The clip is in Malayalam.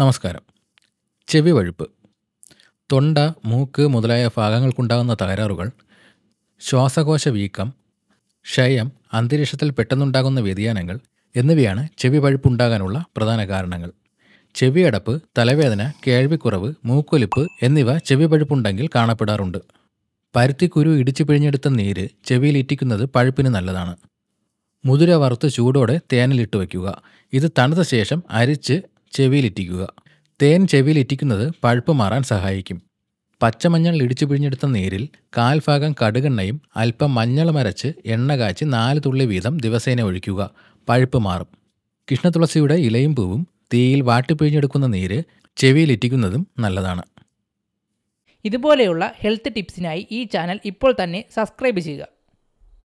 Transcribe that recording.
നമസ്കാരം ചെവി വഴുപ്പ് തൊണ്ട മൂക്ക് മുതലായ ഭാഗങ്ങൾക്കുണ്ടാകുന്ന തകരാറുകൾ ശ്വാസകോശ വീക്കം ക്ഷയം അന്തരീക്ഷത്തിൽ പെട്ടെന്നുണ്ടാകുന്ന വ്യതിയാനങ്ങൾ എന്നിവയാണ് ചെവി വഴുപ്പുണ്ടാകാനുള്ള പ്രധാന കാരണങ്ങൾ ചെവിയടപ്പ് തലവേദന കേൾവിക്കുറവ് മൂക്കൊലിപ്പ് എന്നിവ ചെവി പഴുപ്പുണ്ടെങ്കിൽ കാണപ്പെടാറുണ്ട് പരുത്തിക്കുരു ഇടിച്ചു പിഴിഞ്ഞെടുത്ത നീര് ചെവിയിൽ ഇറ്റിക്കുന്നത് പഴുപ്പിന് നല്ലതാണ് മുതിര വറുത്ത് ചൂടോടെ തേനിലിട്ട് വയ്ക്കുക ഇത് തണുത്ത ശേഷം അരിച്ച് ചെവിയിലിറ്റിക്കുക തേൻ ചെവിയിലിറ്റിക്കുന്നത് പഴുപ്പ് മാറാൻ സഹായിക്കും പച്ചമഞ്ഞൾ ഇടിച്ചു പിഴിഞ്ഞെടുത്ത നീരിൽ കാൽഭാഗം കടുകെണ്ണയും അല്പം മഞ്ഞളും അരച്ച് എണ്ണ കാച്ചി നാല് തുള്ളി വീതം ദിവസേന ഒഴിക്കുക പഴുപ്പ് മാറും കൃഷ്ണതുളസിയുടെ ഇലയും പൂവും തീയിൽ വാട്ടിപ്പിഴിഞ്ഞെടുക്കുന്ന നീര് ചെവിയിലിറ്റിക്കുന്നതും നല്ലതാണ് ഇതുപോലെയുള്ള ഹെൽത്ത് ടിപ്സിനായി ഈ ചാനൽ ഇപ്പോൾ തന്നെ സബ്സ്ക്രൈബ് ചെയ്യുക